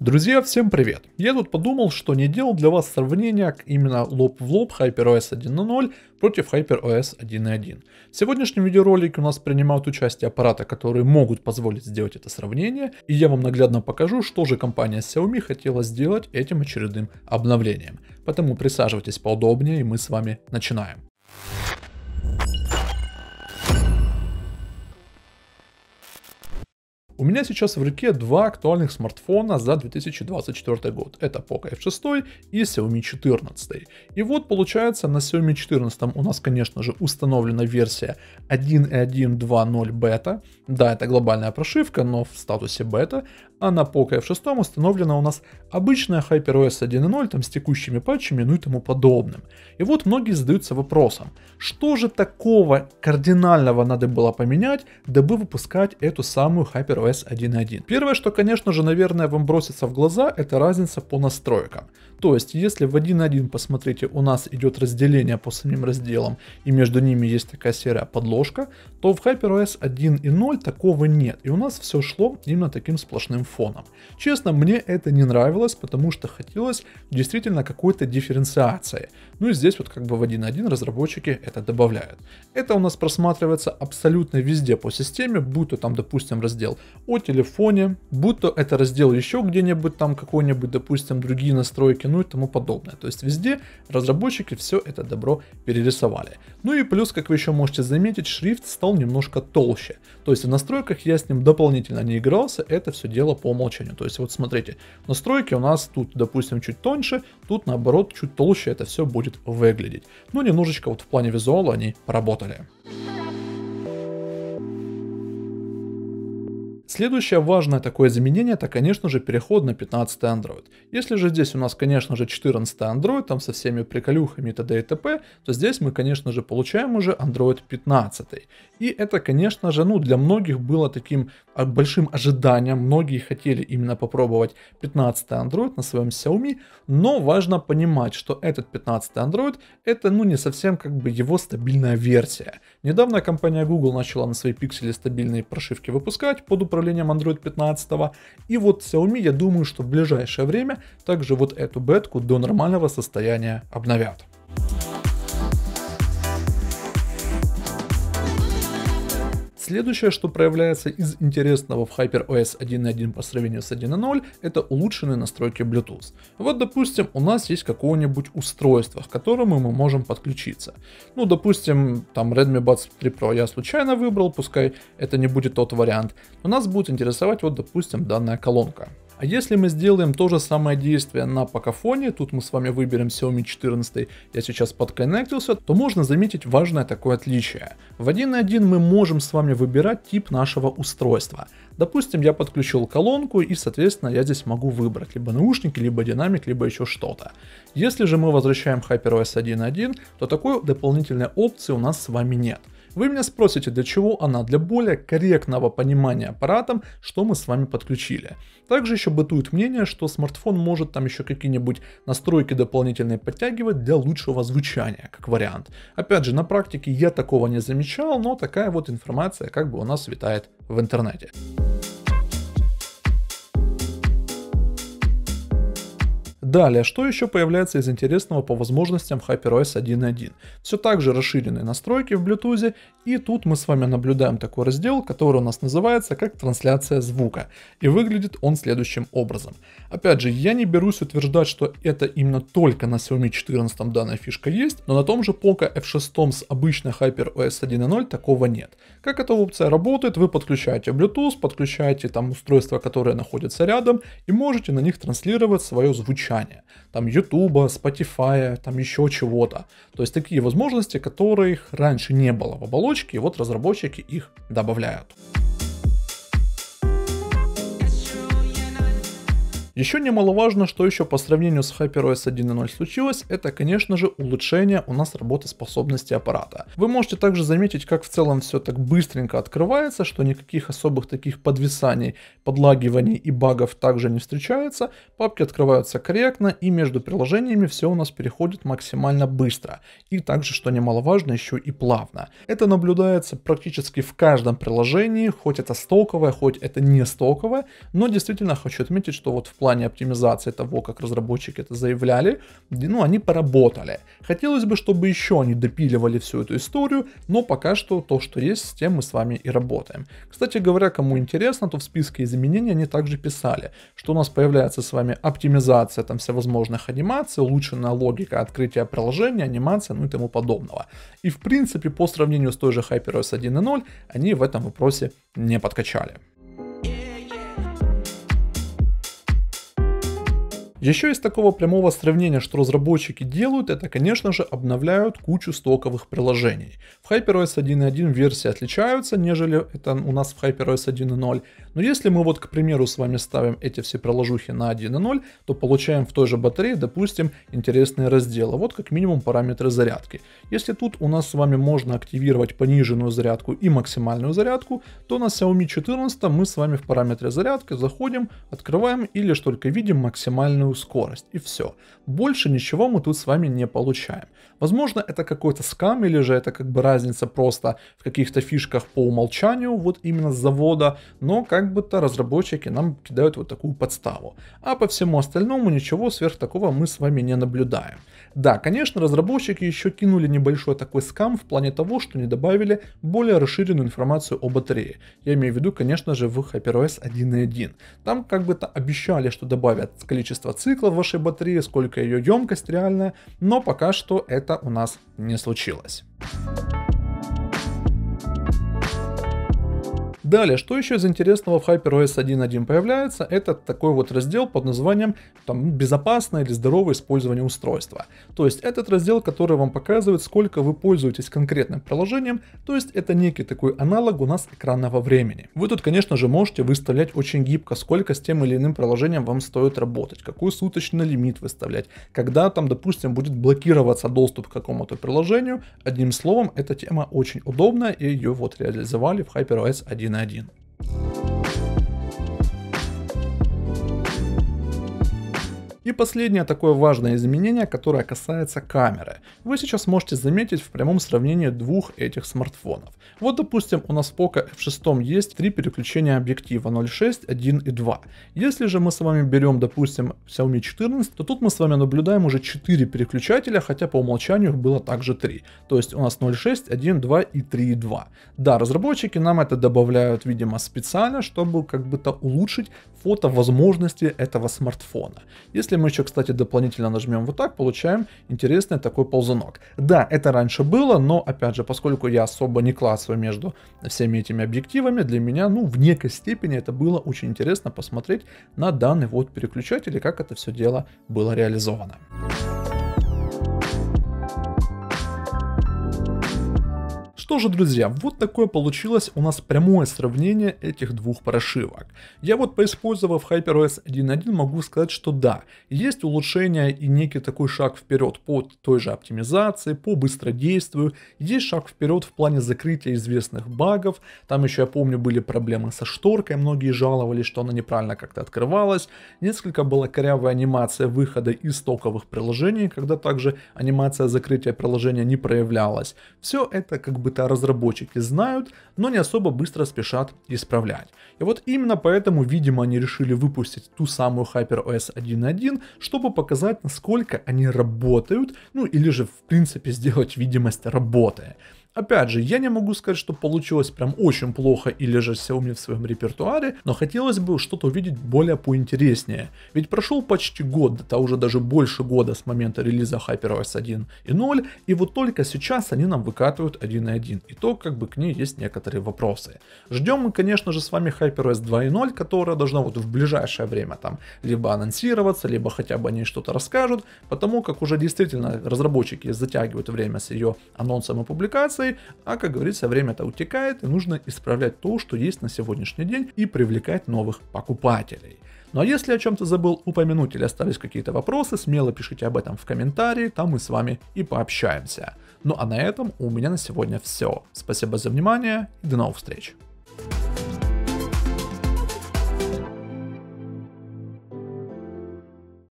Друзья, всем привет! Я тут подумал, что не делал для вас сравнения именно лоб в лоб HyperOS 1.0 против HyperOS 1.1. В сегодняшнем видеоролике у нас принимают участие аппараты, которые могут позволить сделать это сравнение, и я вам наглядно покажу, что же компания Xiaomi хотела сделать этим очередным обновлением. Поэтому присаживайтесь поудобнее и мы с вами начинаем. У меня сейчас в руке два актуальных смартфона за 2024 год. Это Poco F6 и Xiaomi 14. И вот получается на Xiaomi 14 у нас, конечно же, установлена версия 1.1.2.0 бета. Да, это глобальная прошивка, но в статусе бета а на POCO F6 установлена у нас обычная HyperOS 1.0 там, с текущими патчами, ну и тому подобным. И вот многие задаются вопросом, что же такого кардинального надо было поменять, дабы выпускать эту самую HyperOS 1.1? Первое, что, конечно же, наверное, вам бросится в глаза, это разница по настройкам. То есть, если в 1.1, посмотрите, у нас идет разделение по самим разделам, и между ними есть такая серая подложка, то в HyperOS 1.0 такого нет, и у нас все шло именно таким сплошным фоном. Честно, мне это не нравилось, потому что хотелось действительно какой-то дифференциации. Ну и здесь вот как бы в 1.1 разработчики это добавляют. Это у нас просматривается абсолютно везде по системе, будь то там, допустим, раздел о телефоне, будь то это раздел еще где-нибудь там какой-нибудь, допустим, другие настройки, ну и тому подобное. То есть везде разработчики все это добро перерисовали. Ну и плюс, как вы еще можете заметить, шрифт стал немножко толще. То есть в настройках я с ним дополнительно не игрался, это все дело по умолчанию. То есть вот смотрите, настройки у нас тут, допустим, чуть тоньше, тут наоборот чуть толще это все будет выглядеть. Но ну, немножечко вот в плане визуала они поработали. Следующее важное такое изменение – это, конечно же, переход на 15 Android. Если же здесь у нас, конечно же, 14 Android, там со всеми приколюхами и т.д. и т.п., то здесь мы, конечно же, получаем уже Android 15. И это, конечно же, ну, для многих было таким а, большим ожиданием. Многие хотели именно попробовать 15 Android на своем Xiaomi, но важно понимать, что этот 15 Android это, ну, не совсем как бы его стабильная версия. Недавно компания Google начала на свои пиксели стабильные прошивки выпускать под управлением направлением Android 15. И вот Xiaomi, я думаю, что в ближайшее время также вот эту бетку до нормального состояния обновят. Следующее, что проявляется из интересного в HyperOS 1.1 по сравнению с 1.0, это улучшенные настройки Bluetooth. Вот, допустим, у нас есть какое-нибудь устройство, к которому мы можем подключиться. Ну, допустим, там Redmi Buds 3 Pro я случайно выбрал, пускай это не будет тот вариант. Но нас будет интересовать вот, допустим, данная колонка. А если мы сделаем то же самое действие на Покафоне, тут мы с вами выберем Xiaomi 14, я сейчас подконнектился, то можно заметить важное такое отличие. В 1.1 мы можем с вами выбирать тип нашего устройства. Допустим, я подключил колонку и, соответственно, я здесь могу выбрать либо наушники, либо динамик, либо еще что-то. Если же мы возвращаем HyperOS 1.1, то такой дополнительной опции у нас с вами нет. Вы меня спросите, для чего она? Для более корректного понимания аппаратом, что мы с вами подключили. Также еще бытует мнение, что смартфон может там еще какие-нибудь настройки дополнительные подтягивать для лучшего звучания, как вариант. Опять же, на практике я такого не замечал, но такая вот информация как бы у нас витает в интернете. Далее, что еще появляется из интересного по возможностям HyperOS 1.1? Все так же расширенные настройки в Bluetooth, и тут мы с вами наблюдаем такой раздел, который у нас называется как трансляция звука, и выглядит он следующим образом. Опять же, я не берусь утверждать, что это именно только на Xiaomi 14 данная фишка есть, но на том же Poco F6 с обычной HyperOS 1.0 такого нет. Как эта опция работает, вы подключаете Bluetooth, подключаете там устройства, которые находятся рядом, и можете на них транслировать свое звучание содержания. Там Ютуба, Spotify, там еще чего-то. То есть такие возможности, которых раньше не было в оболочке, и вот разработчики их добавляют. Еще немаловажно, что еще по сравнению с HyperOS 1.0 случилось, это конечно же улучшение у нас работоспособности аппарата. Вы можете также заметить, как в целом все так быстренько открывается, что никаких особых таких подвисаний, подлагиваний и багов также не встречается, папки открываются корректно и между приложениями все у нас переходит максимально быстро и также, что немаловажно, еще и плавно. Это наблюдается практически в каждом приложении, хоть это стоковое, хоть это не стоковое, но действительно хочу отметить, что вот в плане плане оптимизации того, как разработчики это заявляли, ну, они поработали. Хотелось бы, чтобы еще они допиливали всю эту историю, но пока что то, что есть, с тем мы с вами и работаем. Кстати говоря, кому интересно, то в списке изменений они также писали, что у нас появляется с вами оптимизация там всевозможных анимаций, улучшенная логика открытия приложения, анимация, ну и тому подобного. И в принципе, по сравнению с той же HyperOS 1.0, они в этом вопросе не подкачали. Еще из такого прямого сравнения, что разработчики делают, это, конечно же, обновляют кучу стоковых приложений. В HyperOS 1.1 версии отличаются, нежели это у нас в HyperOS 1.0. Но если мы вот, к примеру, с вами ставим эти все приложухи на 1.0, то получаем в той же батарее, допустим, интересные разделы. Вот как минимум параметры зарядки. Если тут у нас с вами можно активировать пониженную зарядку и максимальную зарядку, то на Xiaomi 14 мы с вами в параметры зарядки заходим, открываем или лишь только видим максимальную минимальную скорость, и все. Больше ничего мы тут с вами не получаем. Возможно, это какой-то скам, или же это как бы разница просто в каких-то фишках по умолчанию, вот именно с завода, но как будто разработчики нам кидают вот такую подставу. А по всему остальному ничего сверх такого мы с вами не наблюдаем. Да, конечно, разработчики еще кинули небольшой такой скам в плане того, что не добавили более расширенную информацию о батарее. Я имею в виду, конечно же, в HyperOS 1.1. Там как бы-то обещали, что добавят количество цикла в вашей батарее, сколько ее емкость реальная, но пока что это у нас не случилось. Далее, что еще из интересного в HyperOS 1.1 появляется, это такой вот раздел под названием там, «Безопасное или здоровое использование устройства». То есть этот раздел, который вам показывает, сколько вы пользуетесь конкретным приложением, то есть это некий такой аналог у нас экранного времени. Вы тут, конечно же, можете выставлять очень гибко, сколько с тем или иным приложением вам стоит работать, какой суточный лимит выставлять, когда там, допустим, будет блокироваться доступ к какому-то приложению. Одним словом, эта тема очень удобная и ее вот реализовали в HyperOS 1.1 один на один. И последнее такое важное изменение, которое касается камеры. Вы сейчас можете заметить в прямом сравнении двух этих смартфонов. Вот допустим у нас в Poco F6 есть три переключения объектива 0.6, 1 и 2. Если же мы с вами берем допустим Xiaomi 14, то тут мы с вами наблюдаем уже 4 переключателя, хотя по умолчанию их было также 3. То есть у нас 0.6, 1, 2 и 3 и 2. Да, разработчики нам это добавляют видимо специально, чтобы как бы то улучшить фото возможности этого смартфона. Если мы еще, кстати, дополнительно нажмем вот так, получаем интересный такой ползунок. Да, это раньше было, но, опять же, поскольку я особо не классую между всеми этими объективами, для меня, ну, в некой степени это было очень интересно посмотреть на данный вот переключатель и как это все дело было реализовано. Что же, друзья, вот такое получилось у нас прямое сравнение этих двух прошивок. Я вот поиспользовав HyperOS 1.1 могу сказать, что да, есть улучшение и некий такой шаг вперед по той же оптимизации, по быстродействию, есть шаг вперед в плане закрытия известных багов, там еще я помню были проблемы со шторкой, многие жаловались, что она неправильно как-то открывалась, несколько была корявая анимация выхода из стоковых приложений, когда также анимация закрытия приложения не проявлялась. Все это как бы это разработчики знают, но не особо быстро спешат исправлять. И вот именно поэтому, видимо, они решили выпустить ту самую HyperOS 1.1, чтобы показать, насколько они работают, ну или же в принципе сделать видимость работы. Опять же, я не могу сказать, что получилось прям очень плохо или же Xiaomi в своем репертуаре, но хотелось бы что-то увидеть более поинтереснее. Ведь прошел почти год, да уже даже больше года с момента релиза HyperOS 1 и 0, и вот только сейчас они нам выкатывают 1.1, и то как бы к ней есть некоторые вопросы. Ждем мы, конечно же, с вами HyperOS 2.0, которая должна вот в ближайшее время там либо анонсироваться, либо хотя бы они что-то расскажут, потому как уже действительно разработчики затягивают время с ее анонсом и публикацией, массой, а, как говорится, время-то утекает, и нужно исправлять то, что есть на сегодняшний день, и привлекать новых покупателей. Ну а если о чем-то забыл упомянуть или остались какие-то вопросы, смело пишите об этом в комментарии, там мы с вами и пообщаемся. Ну а на этом у меня на сегодня все. Спасибо за внимание и до новых встреч.